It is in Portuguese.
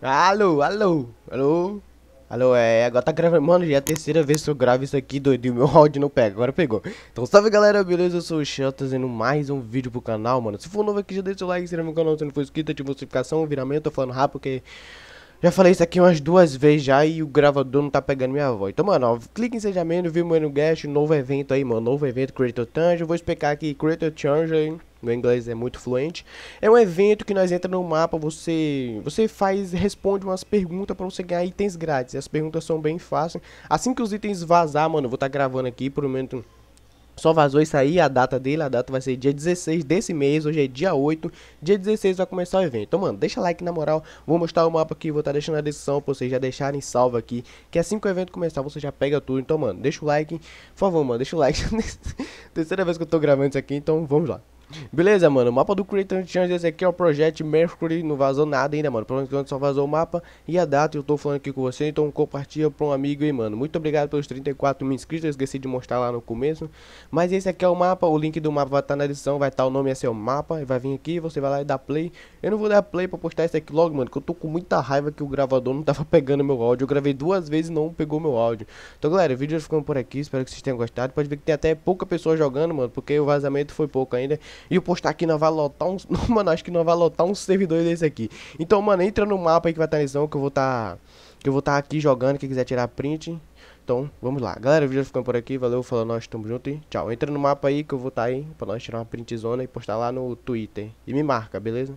Alô, alô, alô. Alô, é, agora tá gravando, mano, já é a terceira vez que eu gravo isso aqui, doido, meu áudio não pega, agora pegou. Então salve galera, beleza? Eu sou o Xan, trazendo mais um vídeo pro canal, mano. Se for novo aqui, já deixa o like, se não no canal, se não for inscrito, ativa a notificação, viramento, tô falando rápido, porque... Já falei isso aqui umas duas vezes já e o gravador não tá pegando minha voz. Então, mano, ó, clique em seja membro, viu, mano, guest, novo evento aí, mano, novo evento, Creator Tange, vou explicar aqui, Creator Tange, hein? meu inglês é muito fluente. É um evento que nós entra no mapa, você você faz responde umas perguntas para você ganhar itens grátis. As perguntas são bem fáceis. Assim que os itens vazar, mano, vou estar tá gravando aqui por um momento. Só vazou isso aí, a data dele, a data vai ser dia 16 desse mês, hoje é dia 8, dia 16 vai começar o evento. Então, mano, deixa like na moral, vou mostrar o mapa aqui, vou estar tá deixando a descrição pra vocês já deixarem salvo aqui, que assim que o evento começar você já pega tudo. Então, mano, deixa o like, por favor, mano, deixa o like. Terceira vez que eu tô gravando isso aqui, então vamos lá. Beleza, mano. O mapa do Creator Challenge, esse aqui é o Project Mercury. Não vazou nada ainda, mano. Pelo menos só vazou o mapa e a data. Eu tô falando aqui com você, então compartilha pra um amigo aí, mano. Muito obrigado pelos 34 mil inscritos. Eu esqueci de mostrar lá no começo. Mas esse aqui é o mapa. O link do mapa vai estar tá na edição. Vai estar tá o nome, é o mapa. Vai vir aqui, você vai lá e dá play. Eu não vou dar play pra postar esse aqui logo, mano. Que eu tô com muita raiva que o gravador não tava pegando meu áudio. Eu gravei duas vezes e não pegou meu áudio. Então, galera, o vídeo ficando por aqui. Espero que vocês tenham gostado. Pode ver que tem até pouca pessoa jogando, mano. Porque o vazamento foi pouco ainda. E o postar aqui não vai lotar uns. Um... Mano, acho que não vai lotar um servidor desse aqui. Então, mano, entra no mapa aí que vai tá estar tá que eu vou estar. Tá que eu vou estar aqui jogando. Quem quiser tirar print. Então, vamos lá. Galera, o vídeo ficando por aqui. Valeu, falou, nós estamos juntos e tchau. Entra no mapa aí que eu vou estar tá aí pra nós tirar uma printzona e postar lá no Twitter. E me marca, beleza?